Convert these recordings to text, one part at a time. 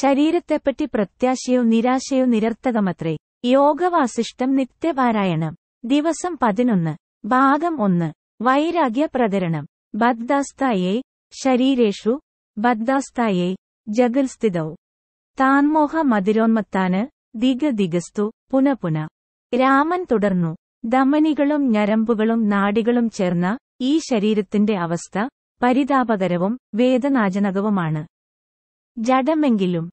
ശരീരത്തെപ്പറ്റി പ്രത്യാശയോ നിരാശയോ നിരർത്ഥകമത്രേ യോഗവാസിഷ്ടം നിത്യപാരായണം ദിവസം പതിനൊന്ന് ഭാഗം ഒന്ന് വൈരാഗ്യ പ്രകരണം ബദ്ധാസ്തായേ ശരീരേഷു ബദ്ദാസ്തായെ ജഗൽസ്ഥിതൗ താൻമോഹ മതിരോന്മത്താന് ദിഗദിഗസ്തു പുനപുന രാമൻ തുടർന്നു ദമനികളും ഞരമ്പുകളും നാടികളും ചേർന്ന ഈ ശരീരത്തിന്റെ അവസ്ഥ പരിതാപകരവും വേദനാജനകവുമാണ് ജഡമെങ്കിലും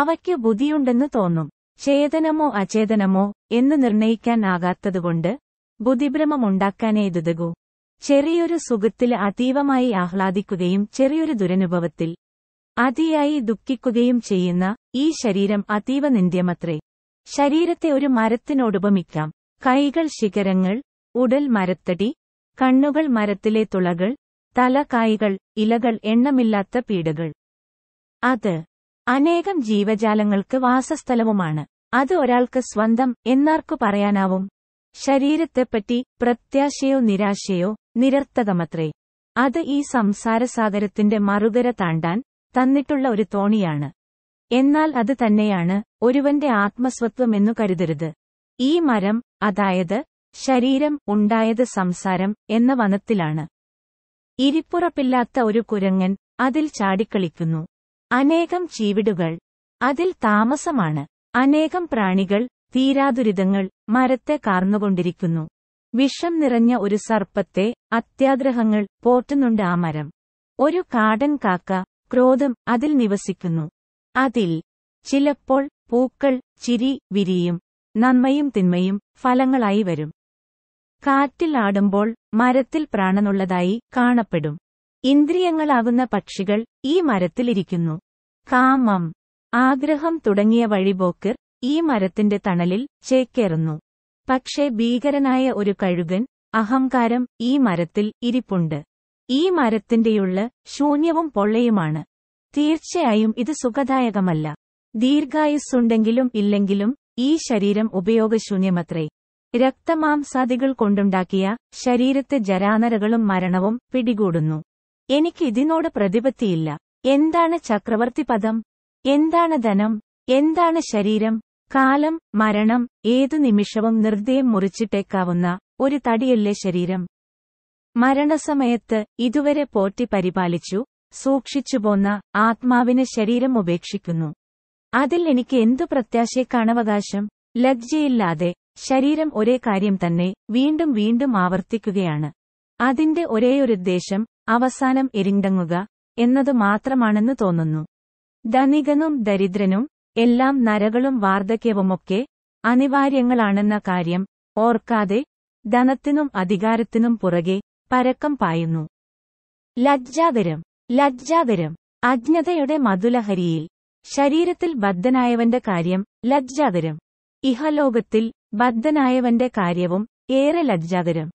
അവയ്ക്ക് ബുദ്ധിയുണ്ടെന്ന് തോന്നും ചേതനമോ അചേതനമോ എന്ന് ആകാത്തതുകൊണ്ട് ബുദ്ധിഭ്രമമുണ്ടാക്കാനേ ഇതുതകൂ ചെറിയൊരു സുഖത്തിൽ അതീവമായി ആഹ്ലാദിക്കുകയും ചെറിയൊരു ദുരനുഭവത്തിൽ അതിയായി ദുഃഖിക്കുകയും ചെയ്യുന്ന ഈ ശരീരം അതീവ നിന്ദ്യമത്രേ ശരീരത്തെ ഒരു മരത്തിനോടുപമിക്കാം കൈകൾ ശിഖരങ്ങൾ ഉടൽ മരത്തടി കണ്ണുകൾ മരത്തിലെ തുളകൾ തല കായ്കൾ ഇലകൾ എണ്ണമില്ലാത്ത പീഡകൾ അത് അനേകം ജീവജാലങ്ങൾക്ക് വാസസ്ഥലവുമാണ് അത് ഒരാൾക്ക് സ്വന്തം എന്നാർക്കു പറയാനാവും ശരീരത്തെപ്പറ്റി പ്രത്യാശയോ നിരാശയോ നിരർത്ഥകമത്രേ അത് ഈ സംസാരസാഗരത്തിന്റെ മറുകര താണ്ടാൻ തന്നിട്ടുള്ള ഒരു തോണിയാണ് എന്നാൽ അത് തന്നെയാണ് ഒരുവന്റെ ആത്മസ്വത്വമെന്നു കരുതരുത് ഈ മരം അതായത് ശരീരം ഉണ്ടായത് സംസാരം എന്ന വനത്തിലാണ് ഇരിപ്പുറപ്പില്ലാത്ത ഒരു കുരങ്ങൻ അതിൽ ചാടിക്കളിക്കുന്നു അനേകം ചീവിടുകൾ അതിൽ താമസമാണ് അനേകം പ്രാണികൾ തീരാദുരിതങ്ങൾ മരത്തെ കാർന്നുകൊണ്ടിരിക്കുന്നു വിഷം നിറഞ്ഞ ഒരു സർപ്പത്തെ അത്യാഗ്രഹങ്ങൾ പോറ്റുന്നുണ്ട് ആ മരം ഒരു കാടൻ കാക്ക ക്രോധം അതിൽ നിവസിക്കുന്നു അതിൽ ചിലപ്പോൾ പൂക്കൾ ചിരി വിരിയും നന്മയും തിന്മയും ഫലങ്ങളായി വരും കാറ്റിൽ ആടുമ്പോൾ മരത്തിൽ പ്രാണനുള്ളതായി കാണപ്പെടും ഇന്ദ്രിയങ്ങളാകുന്ന പക്ഷികൾ ഈ മരത്തിലിരിക്കുന്നു കാമം ആഗ്രഹം തുടങ്ങിയ വഴിപോക്കർ ഈ മരത്തിന്റെ തണലിൽ ചേക്കേറുന്നു പക്ഷേ ഭീകരനായ ഒരു കഴുകൻ അഹങ്കാരം ഈ മരത്തിൽ ഇരിപ്പുണ്ട് ഈ മരത്തിന്റെയുള്ള ശൂന്യവും പൊള്ളയുമാണ് തീർച്ചയായും ഇത് സുഖദായകമല്ല ദീർഘായുസ്സുണ്ടെങ്കിലും ഇല്ലെങ്കിലും ഈ ശരീരം ഉപയോഗശൂന്യമത്രേ രക്തമാംസാദികൾ കൊണ്ടുണ്ടാക്കിയ ശരീരത്തെ ജരാനരകളും മരണവും പിടികൂടുന്നു എനിക്ക് ഇതിനോട് പ്രതിപത്തിയില്ല എന്താണ് ചക്രവർത്തി പദം എന്താണ് ധനം എന്താണ് ശരീരം കാലം മരണം ഏതു നിമിഷവും നിർദ്ദയം മുറിച്ചിട്ടേക്കാവുന്ന ഒരു തടിയല്ലേ ശരീരം മരണസമയത്ത് ഇതുവരെ പോറ്റി പരിപാലിച്ചു സൂക്ഷിച്ചുപോന്ന ആത്മാവിന് ശരീരം ഉപേക്ഷിക്കുന്നു അതിൽ എനിക്ക് എന്തു പ്രത്യാശയ്ക്കാണവകാശം ലജ്ജയില്ലാതെ ശരീരം ഒരേ കാര്യം തന്നെ വീണ്ടും വീണ്ടും ആവർത്തിക്കുകയാണ് അതിന്റെ ഒരേയൊരുദ്ദേശം അവസാനം എരിണ്ടങ്ങുക എന്നത് മാത്രമാണെന്ന് തോന്നുന്നു ധനികനും ദരിദ്രനും എല്ലാം നരകളും വാർദ്ധക്യവുമൊക്കെ അനിവാര്യങ്ങളാണെന്ന കാര്യം ഓർക്കാതെ ധനത്തിനും അധികാരത്തിനും പുറകെ പരക്കം പായുന്നു ലജ്ജാതരം ലജ്ജാതരം അജ്ഞതയുടെ മധുലഹരിയിൽ ശരീരത്തിൽ ബദ്ധനായവന്റെ കാര്യം ലജ്ജാതരം ഇഹലോകത്തിൽ ബദ്ധനായവന്റെ കാര്യവും ഏറെ ലജ്ജാതരം